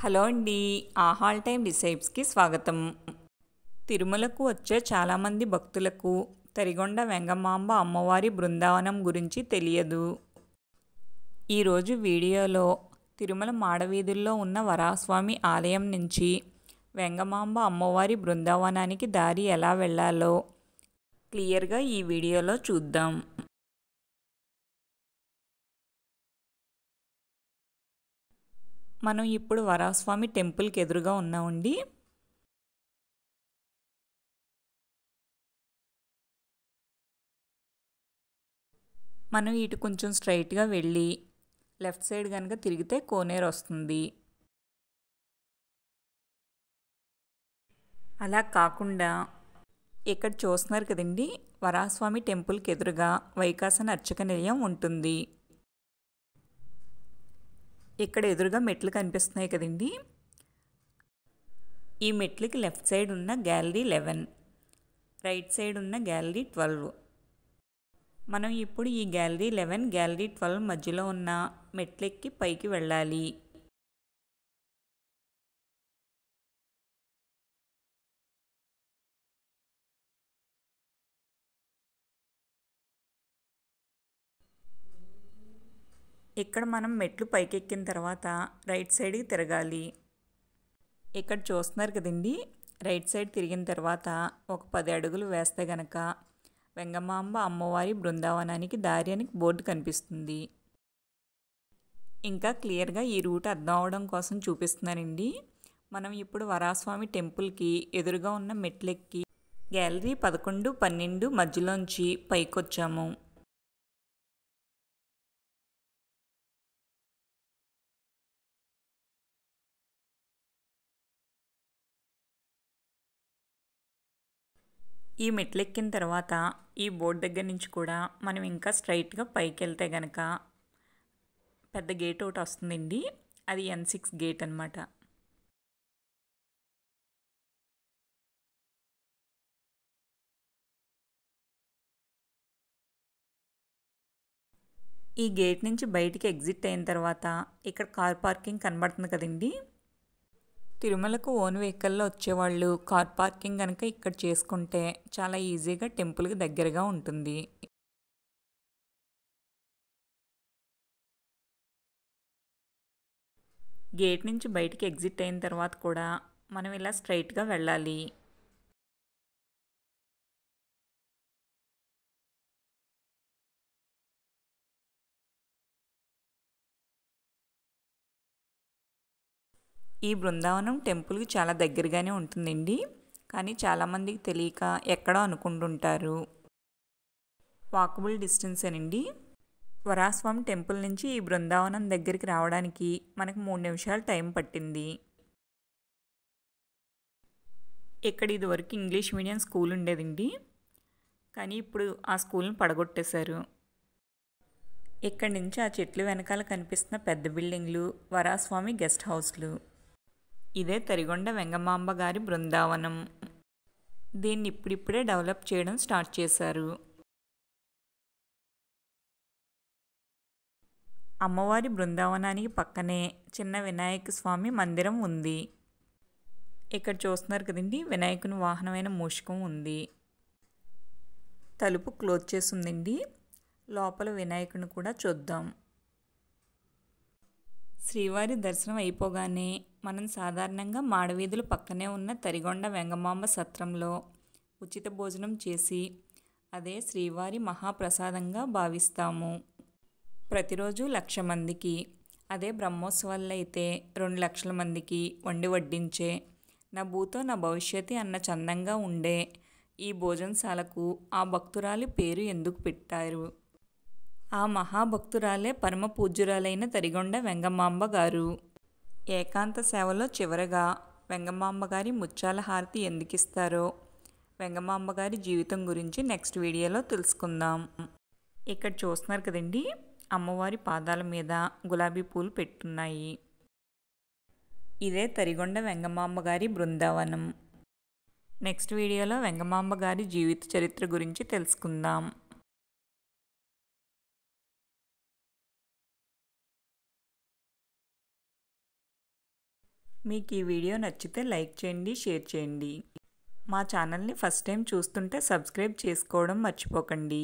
hello అండి ఆహాల్ time డిసైబ్స్కి స్వాగతం తిరుమలకు వచ్చే చాలామంది భక్తులకు తరిగొండ వెంగమాంబ అమ్మవారి బృందావనం గురించి తెలియదు ఈరోజు వీడియోలో తిరుమల మాడవీధుల్లో ఉన్న వరాస్వామి ఆలయం నుంచి వెంగమాంబ అమ్మవారి బృందావనానికి దారి ఎలా వెళ్లాలో క్లియర్గా ఈ వీడియోలో చూద్దాం మనం ఇప్పుడు వరాస్వామి టెంపుల్కి ఎదురుగా ఉన్నామండి మనం ఇటు కొంచెం స్ట్రైట్గా వెళ్ళి లెఫ్ట్ సైడ్ కనుక తిరిగితే కోనేరు వస్తుంది అలా కాకుండా ఇక్కడ చూస్తున్నారు కదండి వరాస్వామి టెంపుల్కి ఎదురుగా వైకాసన అర్చక నిలయం ఉంటుంది ఇక్కడ ఎదురుగా మెట్లు కనిపిస్తున్నాయి కదండి ఈ మెట్లకి లెఫ్ట్ సైడ్ ఉన్న గ్యాలరీ లెవెన్ రైట్ సైడ్ ఉన్న గ్యాలరీ ట్వెల్వ్ మనం ఇప్పుడు ఈ గ్యాలరీ లెవెన్ గ్యాలరీ ట్వెల్వ్ మధ్యలో ఉన్న మెట్లెక్కి పైకి వెళ్ళాలి ఇక్కడ మనం మెట్లు పైకెక్కిన తర్వాత రైట్ సైడ్కి తిరగాలి ఇక్కడ చూస్తున్నారు కదండి రైట్ సైడ్ తిరిగిన తర్వాత ఒక పది అడుగులు వేస్తే గనక వెంగమాంబ అమ్మవారి బృందావనానికి దారి అని బోర్డు కనిపిస్తుంది ఇంకా క్లియర్గా ఈ రూట్ అర్థం అవడం కోసం చూపిస్తున్నానండి మనం ఇప్పుడు వరాస్వామి టెంపుల్కి ఎదురుగా ఉన్న మెట్లెక్కి గ్యాలరీ పదకొండు పన్నెండు మధ్యలోంచి పైకొచ్చాము ఈ మెట్లెక్కిన తర్వాత ఈ బోర్డు దగ్గర నుంచి కూడా మనం ఇంకా స్ట్రైట్గా పైకి వెళ్తే గనక పెద్ద గేట్ ఒకటి వస్తుందండి అది ఎన్ సిక్స్ గేట్ అనమాట ఈ గేట్ నుంచి బయటికి ఎగ్జిట్ అయిన తర్వాత ఇక్కడ కార్ పార్కింగ్ కనబడుతుంది కదండి తిరుమలకు ఓన్ వెహికల్లో వచ్చేవాళ్ళు కార్ పార్కింగ్ కనుక ఇక్కడ చేసుకుంటే చాలా ఈజీగా టెంపుల్కి దగ్గరగా ఉంటుంది గేట్ నుంచి బయటికి ఎగ్జిట్ అయిన తర్వాత కూడా మనం ఇలా స్ట్రైట్గా వెళ్ళాలి ఈ బృందావనం టెంపుల్కి చాలా దగ్గరగానే ఉంటుందండి కానీ చాలామందికి తెలియక ఎక్కడో అనుకుంటుంటారు వాకబుల్ అండి వరాస్వామి టెంపుల్ నుంచి ఈ బృందావనం దగ్గరికి రావడానికి మనకు మూడు నిమిషాలు టైం పట్టింది ఇక్కడ ఇదివరకు ఇంగ్లీష్ మీడియం స్కూల్ ఉండేదండి కానీ ఇప్పుడు ఆ స్కూల్ని పడగొట్టేశారు ఇక్కడి నుంచి ఆ చెట్లు వెనకాల కనిపిస్తున్న పెద్ద బిల్డింగ్లు వరాస్వామి గెస్ట్ హౌస్లు ఇదే తరిగొండ వెంగమాంబ గారి బృందావనం దీన్ని ఇప్పుడిప్పుడే డెవలప్ చేయడం స్టార్ట్ చేశారు అమ్మవారి బృందావనానికి పక్కనే చిన్న వినాయక స్వామి మందిరం ఉంది ఇక్కడ చూస్తున్నారు కదండి వినాయకుని వాహనమైన మూషకం ఉంది తలుపు క్లోజ్ చేసిందండి లోపల వినాయకుని కూడా చూద్దాం శ్రీవారి దర్శనం అయిపోగానే మనం సాధారణంగా మాడవీధుల పక్కనే ఉన్న తరిగొండ వెంగమాంబ సత్రంలో ఉచిత భోజనం చేసి అదే శ్రీవారి మహాప్రసాదంగా భావిస్తాము ప్రతిరోజు లక్ష మందికి అదే బ్రహ్మోత్సవాల్లో అయితే రెండు లక్షల మందికి వండి వడ్డించే నా భూతో నా భవిష్యత్తు అన్న చందంగా ఉండే ఈ భోజనశాలకు ఆ భక్తురాలి పేరు ఎందుకు పెట్టారు ఆ మహాభక్తురాలే పరమ పూజ్యురాలైన తరిగొండ వెంగమాంబ గారు ఏకాంత సేవలో చివరగా వెంగమాంబ గారి ముత్యాల హారతి ఎందుకు ఇస్తారో వెంగమాంబ గారి జీవితం గురించి నెక్స్ట్ వీడియోలో తెలుసుకుందాం ఇక్కడ చూస్తున్నారు కదండి అమ్మవారి పాదాల మీద గులాబీ పూలు పెట్టున్నాయి ఇదే తరిగొండ వెంగమాంబ గారి బృందావనం నెక్స్ట్ వీడియోలో వెంగమాంబ గారి జీవిత చరిత్ర గురించి తెలుసుకుందాం మీకు ఈ వీడియో నచ్చితే లైక్ చేయండి షేర్ చేయండి మా ఛానల్ని ఫస్ట్ టైం చూస్తుంటే సబ్స్క్రైబ్ చేసుకోవడం మర్చిపోకండి